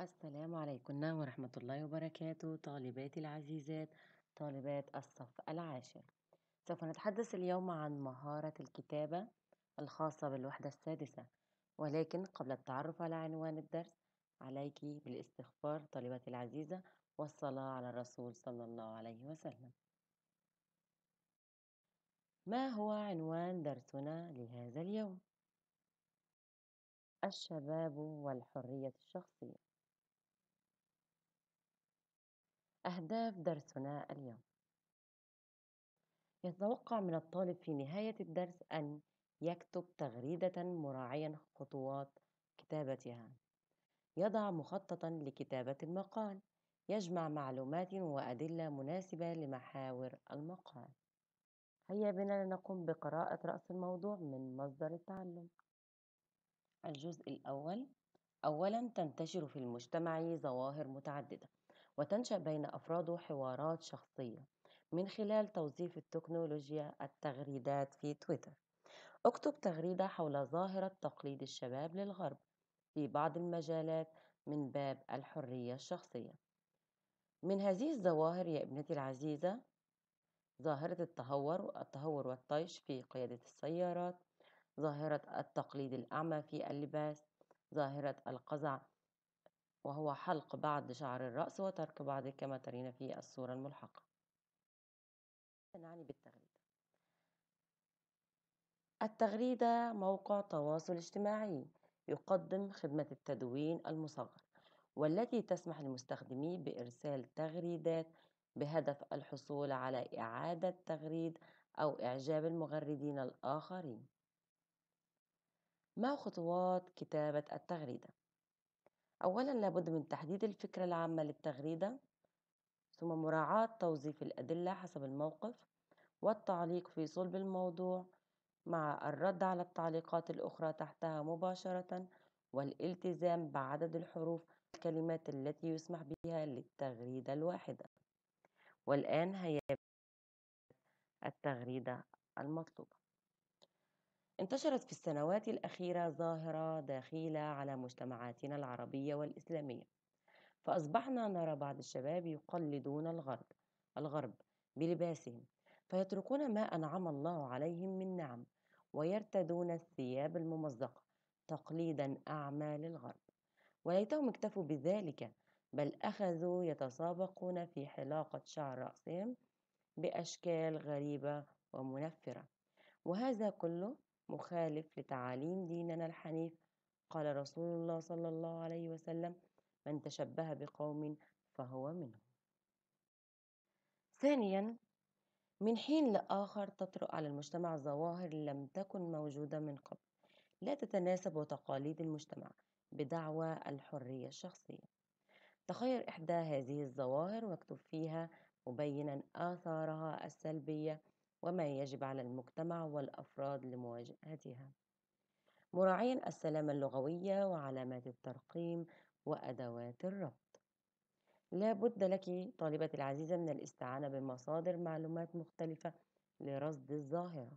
السلام عليكم ورحمة الله وبركاته طالباتي العزيزات طالبات الصف العاشر سوف نتحدث اليوم عن مهارة الكتابة الخاصة بالوحدة السادسة ولكن قبل التعرف على عنوان الدرس عليك بالاستغفار طالباتي العزيزة والصلاة على الرسول صلى الله عليه وسلم ما هو عنوان درسنا لهذا اليوم؟ الشباب والحرية الشخصية أهداف درسنا اليوم يتوقع من الطالب في نهاية الدرس أن يكتب تغريدة مراعيا خطوات كتابتها يضع مخططا لكتابة المقال يجمع معلومات وأدلة مناسبة لمحاور المقال هيا بنا لنقوم بقراءة رأس الموضوع من مصدر التعلم الجزء الأول أولا تنتشر في المجتمع ظواهر متعددة وتنشأ بين أفراده حوارات شخصية من خلال توظيف التكنولوجيا التغريدات في تويتر اكتب تغريدة حول ظاهرة تقليد الشباب للغرب في بعض المجالات من باب الحرية الشخصية من هذه الظواهر يا ابنتي العزيزة ظاهرة التهور التهور والطيش في قيادة السيارات ظاهرة التقليد الأعمى في اللباس ظاهرة القزع وهو حلق بعض شعر الرأس وترك بعضه كما ترين في الصورة الملحقة نعني بالتغريدة التغريدة موقع تواصل اجتماعي يقدم خدمة التدوين المصغر والتي تسمح للمستخدمي بإرسال تغريدات بهدف الحصول على إعادة تغريد أو إعجاب المغردين الآخرين ما خطوات كتابة التغريدة؟ أولًا لابد من تحديد الفكرة العامة للتغريدة، ثم مراعاة توظيف الأدلة حسب الموقف، والتعليق في صلب الموضوع مع الرد على التعليقات الأخرى تحتها مباشرة، والالتزام بعدد الحروف والكلمات التي يسمح بها للتغريدة الواحدة، والآن هي التغريدة المطلوبة. انتشرت في السنوات الأخيرة ظاهرة داخلة على مجتمعاتنا العربية والإسلامية فأصبحنا نرى بعض الشباب يقلدون الغرب الغرب بلباسهم فيتركون ما أنعم الله عليهم من نعم ويرتدون الثياب الممزقة تقليدا أعمى للغرب وليتهم اكتفوا بذلك بل أخذوا يتسابقون في حلاقة شعر رأسهم بأشكال غريبة ومنفرة وهذا كله مخالف لتعاليم ديننا الحنيف قال رسول الله صلى الله عليه وسلم من تشبه بقوم فهو منهم ثانيا من حين لآخر تطرأ على المجتمع ظواهر لم تكن موجودة من قبل لا تتناسب وتقاليد المجتمع بدعوى الحرية الشخصية تخير إحدى هذه الظواهر واكتب فيها مبينا آثارها السلبية وما يجب على المجتمع والأفراد لمواجهتها مراعيا السلامة اللغوية وعلامات الترقيم وأدوات الربط لا بد لك طالبتي العزيزة من الاستعانة بمصادر معلومات مختلفة لرصد الظاهرة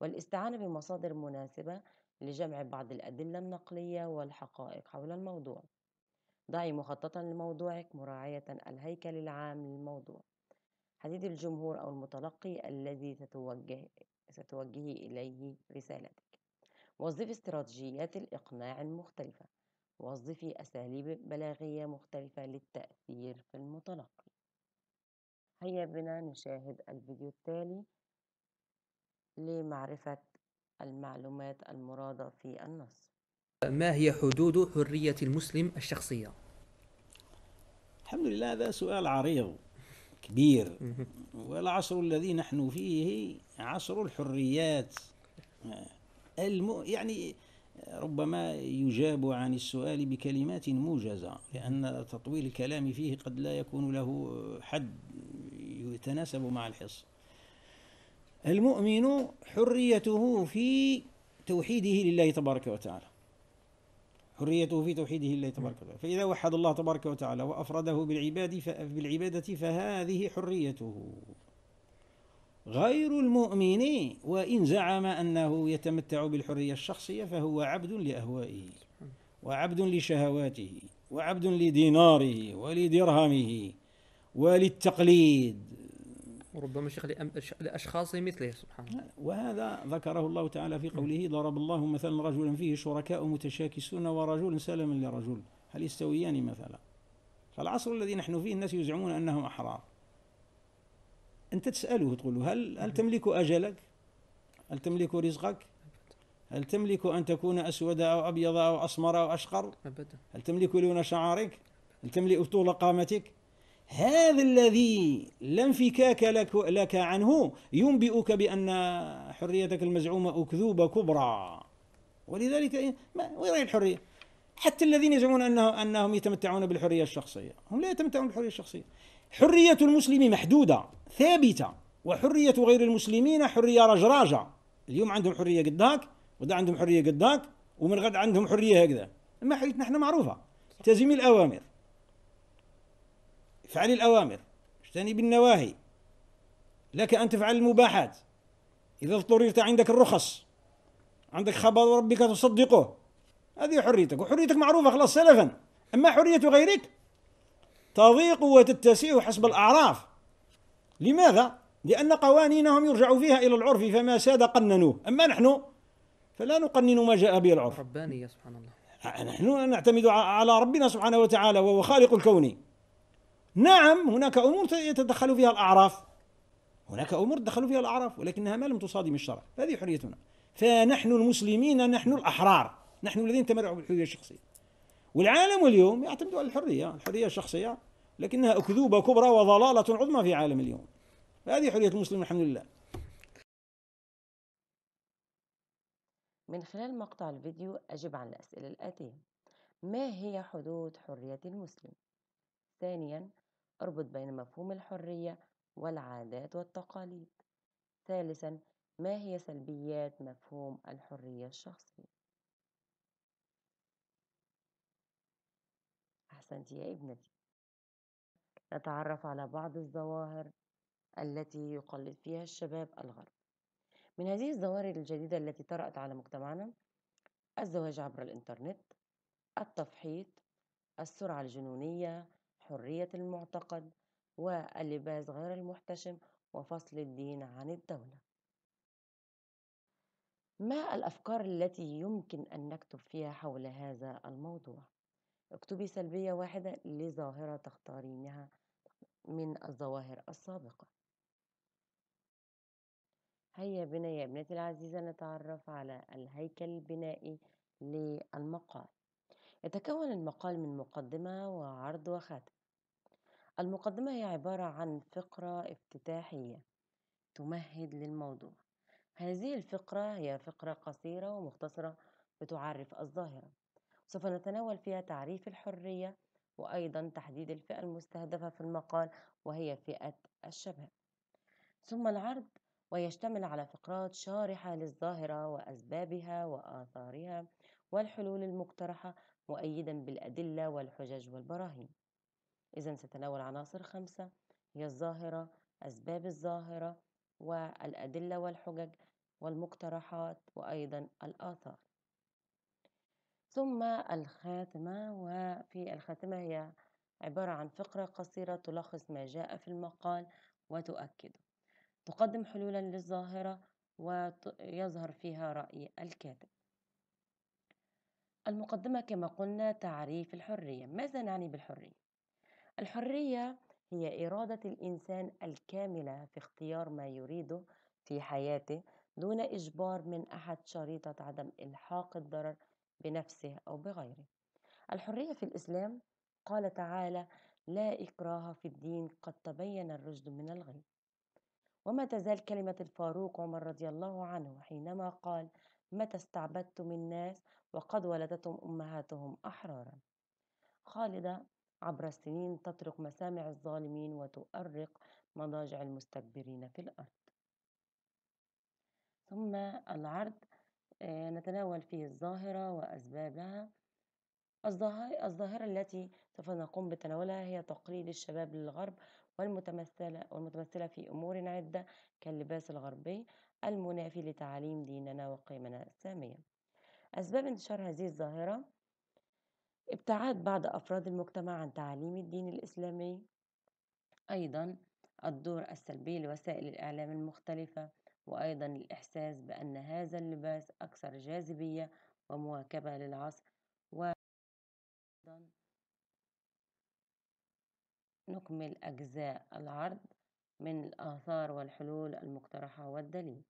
والاستعانة بمصادر مناسبة لجمع بعض الأدلة النقلية والحقائق حول الموضوع ضعي مخططا لموضوعك مراعية الهيكل العام للموضوع حديد الجمهور أو المتلقي الذي تتوجه ستوجهي إليه رسالتك وظفي استراتيجيات الإقناع المختلفة وظفي أساليب بلاغية مختلفة للتأثير في المتلقي هيا بنا نشاهد الفيديو التالي لمعرفة المعلومات المرادة في النص ما هي حدود حرية المسلم الشخصية؟ الحمد لله هذا سؤال عريض كبير والعصر الذي نحن فيه عصر الحريات المو يعني ربما يجاب عن السؤال بكلمات موجزة لأن تطويل الكلام فيه قد لا يكون له حد يتناسب مع الحص المؤمن حريته في توحيده لله تبارك وتعالى حريته في توحيده الله تبارك وتعالى فإذا وحد الله تبارك وتعالى وأفرده بالعباد بالعبادة فهذه حريته غير المؤمن وإن زعم أنه يتمتع بالحرية الشخصية فهو عبد لأهوائه وعبد لشهواته وعبد لديناره ولدرهمه وللتقليد وربما شيخ لاشخاص مثله سبحان الله نعم. وهذا ذكره الله تعالى في قوله ضرب الله مثلا رجلا فيه شركاء متشاكسون ورجل سلم لرجل هل يستويان مثلا فالعصر الذي نحن فيه الناس يزعمون أنهم أحرار أنت تسأله تقول له هل, هل تملك أجلك هل تملك رزقك هل تملك أن تكون أسود أو أبيض أو أسمر أو أشقر أبدا هل تملك لون شعرك هل تملك طول قامتك هذا الذي لا انفكاك لك, لك عنه ينبئك بأن حريتك المزعومة أكذوبة كبرى ولذلك إيه؟ ما وين الحرية؟ حتى الذين يزعمون أنه أنهم يتمتعون بالحرية الشخصية هم لا يتمتعون بالحرية الشخصية حرية المسلم محدودة ثابتة وحرية غير المسلمين حرية رجراجة اليوم عندهم حرية قداك ودا عندهم حرية قداك ومن غد عندهم حرية هكذا أما حريتنا احنا معروفة تزيم الأوامر افعل الأوامر اجتنب النواهي لك أن تفعل المباحات إذا اضطررت عندك الرخص عندك خبر ربك تصدقه هذه حريتك وحريتك معروفة خلاص سلفا أما حرية غيرك تضيق وتتسع حسب الأعراف لماذا؟ لأن قوانينهم يرجع فيها إلى العرف فما ساد قننوه أما نحن فلا نقنن ما جاء به العرف ربانية سبحان الله نحن نعتمد على ربنا سبحانه وتعالى وهو خالق الكون نعم هناك امور يتدخل فيها الاعراف هناك امور تدخل فيها الاعراف ولكنها ما لم تصادم الشرع هذه حريتنا فنحن المسلمين نحن الاحرار نحن الذين تمرعوا بالحريه الشخصيه والعالم اليوم يعتمد على الحريه الحريه الشخصيه لكنها اكذوبه كبرى وضلاله عظمى في عالم اليوم هذه حريه المسلم الحمد لله من خلال مقطع الفيديو أجب عن الأسئلة الآتية ما هي حدود حرية المسلم؟ ثانيا اربط بين مفهوم الحرية والعادات والتقاليد ثالثا ما هي سلبيات مفهوم الحرية الشخصية أحسنت يا ابنتي نتعرف على بعض الظواهر التي يقلد فيها الشباب الغرب من هذه الظواهر الجديدة التي طرأت على مجتمعنا الزواج عبر الإنترنت التفحيط السرعة الجنونية حرية المعتقد واللباس غير المحتشم وفصل الدين عن الدولة ما الأفكار التي يمكن أن نكتب فيها حول هذا الموضوع؟ اكتبي سلبية واحدة لظاهرة تختارينها من الظواهر السابقة هيا بنا يا ابنتي العزيزة نتعرف على الهيكل البنائي للمقال يتكون المقال من مقدمة وعرض وخاتم المقدمة هي عبارة عن فقرة افتتاحية تمهد للموضوع هذه الفقرة هي فقرة قصيرة ومختصرة بتعرف الظاهرة سوف نتناول فيها تعريف الحرية وأيضا تحديد الفئة المستهدفة في المقال وهي فئة الشباب ثم العرض ويشتمل على فقرات شارحة للظاهرة وأسبابها وآثارها والحلول المقترحة مؤيدا بالأدلة والحجج والبراهين إذا ستناول عناصر خمسة هي الظاهرة أسباب الظاهرة والأدلة والحجج والمقترحات وأيضا الآثار ثم الخاتمة وفي الخاتمة هي عبارة عن فقرة قصيرة تلخص ما جاء في المقال وتؤكده تقدم حلولا للظاهرة ويظهر فيها رأي الكاتب المقدمة كما قلنا تعريف الحرية ماذا نعني بالحرية؟ الحرية هي إرادة الإنسان الكاملة في اختيار ما يريده في حياته دون إجبار من أحد شريطة عدم إلحاق الضرر بنفسه أو بغيره. الحرية في الإسلام قال تعالى: "لا إكراه في الدين قد تبين الرشد من الغي". وما تزال كلمة الفاروق عمر رضي الله عنه حينما قال: "متى استعبدتم الناس وقد ولدتم أمهاتهم أحرارا". خالدة عبر السنين تطرق مسامع الظالمين وتؤرق مضاجع المستكبرين في الأرض ثم العرض آه، نتناول فيه الظاهرة وأسبابها الظاهرة التي سوف نقوم بتناولها هي تقليد الشباب للغرب والمتمثلة, والمتمثلة في أمور عدة كاللباس الغربي المنافي لتعاليم ديننا وقيمنا السامية أسباب انتشار هذه الظاهرة ابتعاد بعض أفراد المجتمع عن تعاليم الدين الإسلامي أيضا الدور السلبي لوسائل الإعلام المختلفة وأيضا الإحساس بأن هذا اللباس أكثر جاذبية ومواكبة للعصر و نكمل أجزاء العرض من الآثار والحلول المقترحة والدليل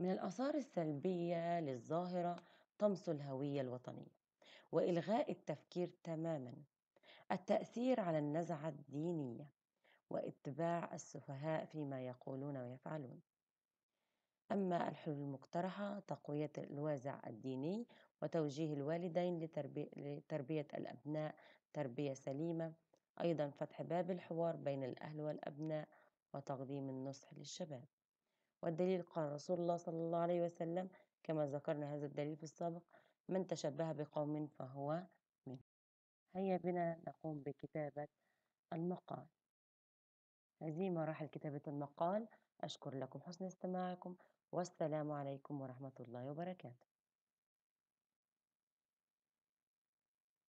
من الآثار السلبية للظاهرة طمس الهوية الوطنية وإلغاء التفكير تماما التأثير على النزعة الدينية واتباع السفهاء فيما يقولون ويفعلون أما الحلول المقترحة تقوية الوازع الديني وتوجيه الوالدين لتربية, الأبناء تربية سليمة أيضا فتح باب الحوار بين الأهل والأبناء وتقديم النصح للشباب والدليل قال رسول الله صلى الله عليه وسلم كما ذكرنا هذا الدليل في السابق من تشبه بقوم فهو منهم هيا بنا نقوم بكتابة المقال هذه مراحل كتابة المقال أشكر لكم حسن استماعكم والسلام عليكم ورحمة الله وبركاته